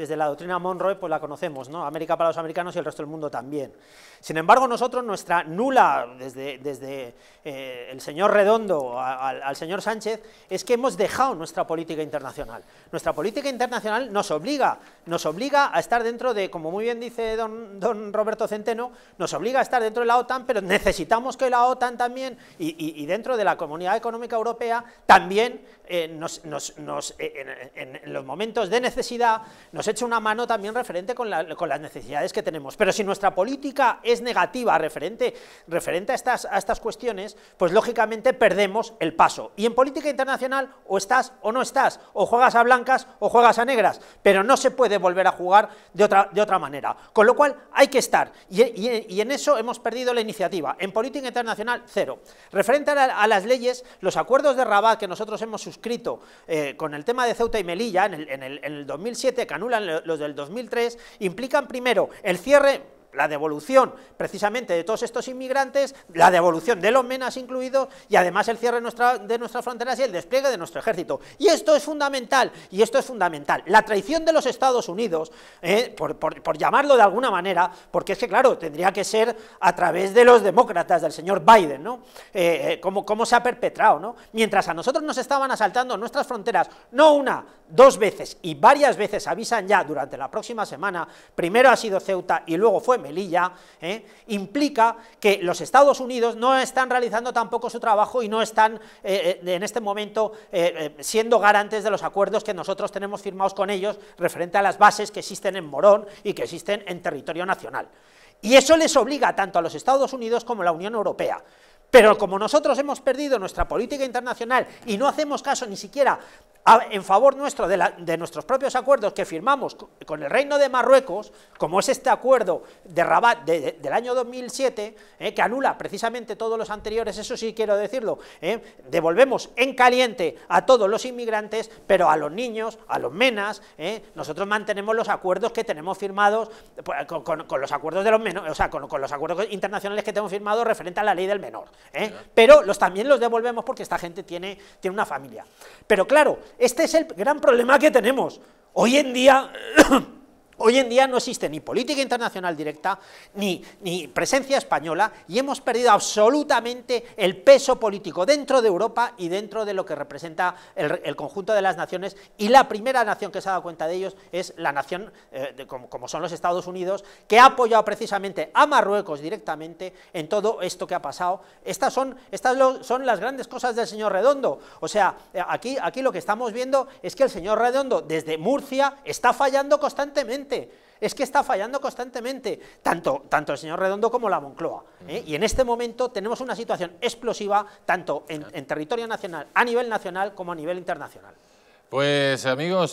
desde la doctrina Monroe, pues la conocemos, ¿no? América para los americanos y el resto del mundo también. Sin embargo, nosotros, nuestra nula, desde, desde eh, el señor Redondo al, señor Sánchez, es que hemos dejado nuestra política internacional. Nuestra política internacional nos obliga, nos obliga a estar dentro de, como muy bien dice don, don Roberto Centeno, nos obliga a estar dentro de la OTAN, pero necesitamos que la OTAN también, y, dentro de la Comunidad Económica Europea, también eh, nos, eh, en los momentos de necesidad, nos hecho una mano también referente con, las necesidades que tenemos. Pero si nuestra política es negativa referente, referente a, estas, a estas cuestiones, pues lógicamente perdemos el paso. Y en política internacional o estás o no estás, o juegas a blancas o juegas a negras, pero no se puede volver a jugar de otra, de otra manera. Con lo cual hay que estar, y, en eso hemos perdido la iniciativa. En política internacional, cero. Referente a, las leyes, los acuerdos de Rabat que nosotros hemos suscrito eh, con el tema de Ceuta y Melilla en el, en el 2007, que anulan los del 2003, implican primero el cierre, la devolución precisamente de todos estos inmigrantes, la devolución de los menas incluidos y además el cierre de nuestras fronteras y el despliegue de nuestro ejército. Y esto es fundamental, y esto es fundamental. La traición de los Estados Unidos, eh, por, llamarlo de alguna manera, porque es que claro, tendría que ser a través de los demócratas, del señor Biden, ¿no? Eh, eh, como, se ha perpetrado, ¿no? Mientras a nosotros nos estaban asaltando nuestras fronteras, no una, dos veces y varias veces avisan ya durante la próxima semana, primero ha sido Ceuta y luego fue Melilla, ¿eh? implica que los Estados Unidos no están realizando tampoco su trabajo y no están eh, eh, en este momento siendo garantes de los acuerdos que nosotros tenemos firmados con ellos referente a las bases que existen en Morón y que existen en territorio nacional. Y eso les obliga tanto a los Estados Unidos como a la Unión Europea. Pero como nosotros hemos perdido nuestra política internacional y no hacemos caso ni siquiera en favor nuestro de, nuestros propios acuerdos que firmamos con el Reino de Marruecos, como es este acuerdo de Rabat del año 2007, eh, que anula precisamente todos los anteriores, eso sí quiero decirlo, eh, devolvemos en caliente a todos los inmigrantes, pero a los niños, a los menas, eh, nosotros mantenemos los acuerdos que tenemos firmados pues, con, los acuerdos de los menos, o sea, con los acuerdos internacionales que tenemos firmados referente a la ley del menor. ¿eh? Pero los, también los devolvemos porque esta gente tiene, tiene una familia. Pero claro, este es el gran problema que tenemos. Hoy en día... Hoy en día no existe ni política internacional directa, ni, presencia española, y hemos perdido absolutamente el peso político dentro de Europa y dentro de lo que representa el, conjunto de las naciones, y la primera nación que se ha dado cuenta de ellos es la nación, eh, como, son los Estados Unidos, que ha apoyado precisamente a Marruecos directamente en todo esto que ha pasado. Estas son, estas son las grandes cosas del señor Redondo. O sea, eh, aquí, aquí lo que estamos viendo es que el señor Redondo desde Murcia está fallando constantemente. Es que está fallando constantemente, tanto, tanto el señor Redondo como la Moncloa. ¿eh? Y en este momento tenemos una situación explosiva, tanto en, territorio nacional, a nivel nacional, como a nivel internacional. Pues amigos...